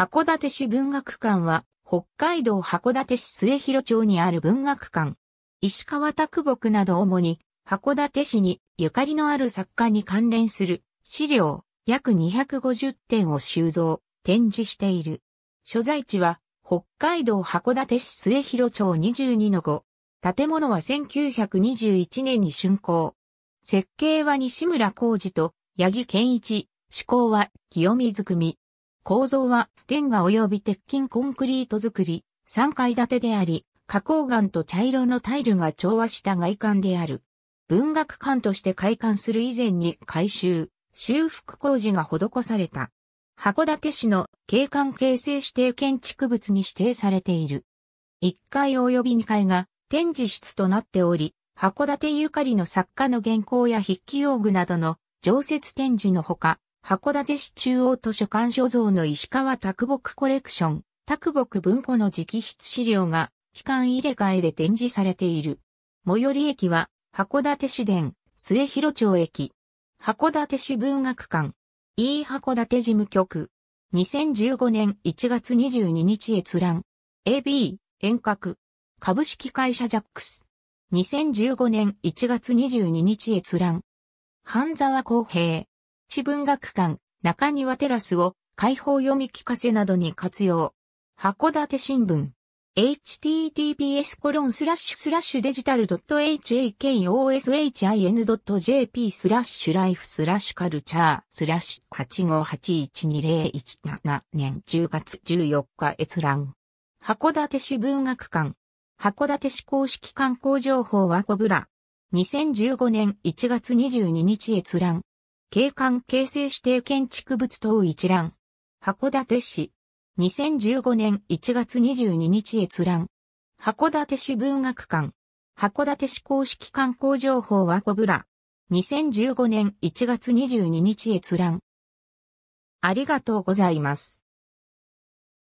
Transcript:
函館市文学館は、北海道函館市末広町にある文学館。石川拓木など主に、函館市にゆかりのある作家に関連する資料約250点を収蔵、展示している。所在地は北海道函館市末広町22の5。建物は1921年に竣工。設計は西村浩二と八木健一、思考は清水組。構造はレンガ及び鉄筋コンクリート作り、3階建てであり、花崗岩と茶色のタイルが調和した外観である。文学館として開館する以前に改修、修復工事が施された。函館市の景観形成指定建築物に指定されている。1階及び2階が展示室となっており、函館ゆかりの作家の原稿や筆記用具などの常設展示のほか、函館市中央図書館所蔵の石川卓木コレクション、卓木文庫の直筆資料が、期間入れ替えで展示されている。最寄り駅は、函館市電、末広町駅。函館市文学館、E 函館事務局。2015年1月22日閲覧。AB、遠隔。株式会社ジャックス。2015年1月22日閲覧。半沢公平。地文学館、中庭テラスを開放読み聞かせなどに活用。函館新聞。https コロンスラッシュスラッシュデジタル .hakoshin.jp スラッシュライフスラッシュカルチャースラッシュ85812017年10月14日閲覧。函館市文学館。函館市公式観光情報はコブラ。2015年1月22日閲覧。景観形成指定建築物等一覧。函館市。2015年1月22日閲覧。函館市文学館。函館市公式観光情報はコブラ。2015年1月22日閲覧。ありがとうございます。